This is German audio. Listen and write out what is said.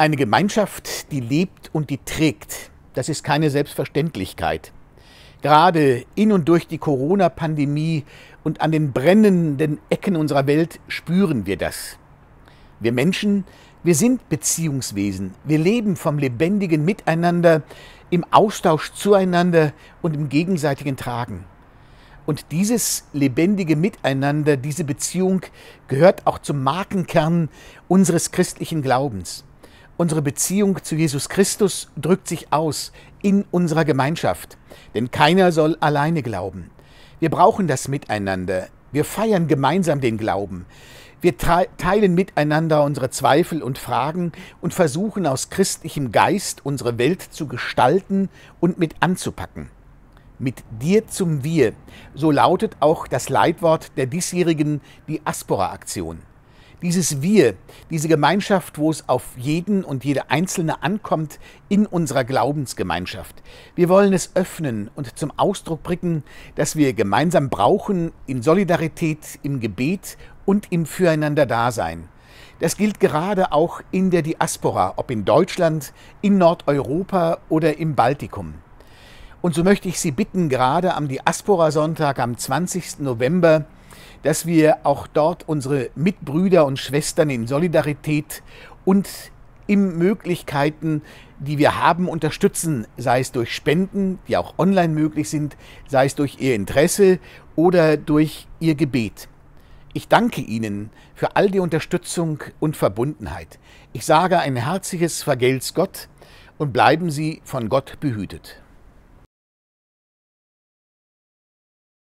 Eine Gemeinschaft, die lebt und die trägt, das ist keine Selbstverständlichkeit. Gerade in und durch die Corona-Pandemie und an den brennenden Ecken unserer Welt spüren wir das. Wir Menschen, wir sind Beziehungswesen. Wir leben vom lebendigen Miteinander, im Austausch zueinander und im gegenseitigen Tragen. Und dieses lebendige Miteinander, diese Beziehung gehört auch zum Markenkern unseres christlichen Glaubens. Unsere Beziehung zu Jesus Christus drückt sich aus in unserer Gemeinschaft, denn keiner soll alleine glauben. Wir brauchen das Miteinander. Wir feiern gemeinsam den Glauben. Wir teilen miteinander unsere Zweifel und Fragen und versuchen aus christlichem Geist unsere Welt zu gestalten und mit anzupacken. Mit dir zum Wir, so lautet auch das Leitwort der diesjährigen Diaspora-Aktion. Dieses Wir, diese Gemeinschaft, wo es auf jeden und jede Einzelne ankommt in unserer Glaubensgemeinschaft. Wir wollen es öffnen und zum Ausdruck bringen, dass wir gemeinsam brauchen in Solidarität, im Gebet und im Füreinander-Dasein. Das gilt gerade auch in der Diaspora, ob in Deutschland, in Nordeuropa oder im Baltikum. Und so möchte ich Sie bitten, gerade am Diaspora-Sonntag am 20. November dass wir auch dort unsere Mitbrüder und Schwestern in Solidarität und in Möglichkeiten, die wir haben, unterstützen, sei es durch Spenden, die auch online möglich sind, sei es durch ihr Interesse oder durch ihr Gebet. Ich danke Ihnen für all die Unterstützung und Verbundenheit. Ich sage ein herzliches Vergelt's Gott und bleiben Sie von Gott behütet.